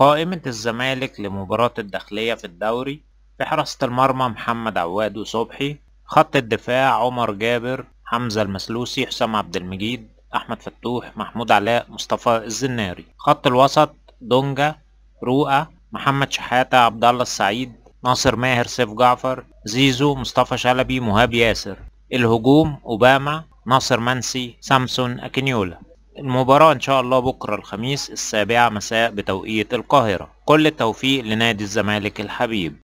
قائمة الزمالك لمباراة الداخلية في الدوري في حراسة المرمى محمد عواد وصبحي خط الدفاع عمر جابر حمزة المسلوسي حسام عبد المجيد أحمد فتوح محمود علاء مصطفى الزناري خط الوسط دونجا رؤى محمد شحاتة عبد الله السعيد ناصر ماهر سيف جعفر زيزو مصطفى شلبي مهاب ياسر الهجوم أوباما ناصر منسي سامسون أكينيولا المباراة إن شاء الله بكرة الخميس السابعة مساء بتوقيت القاهرة كل التوفيق لنادي الزمالك الحبيب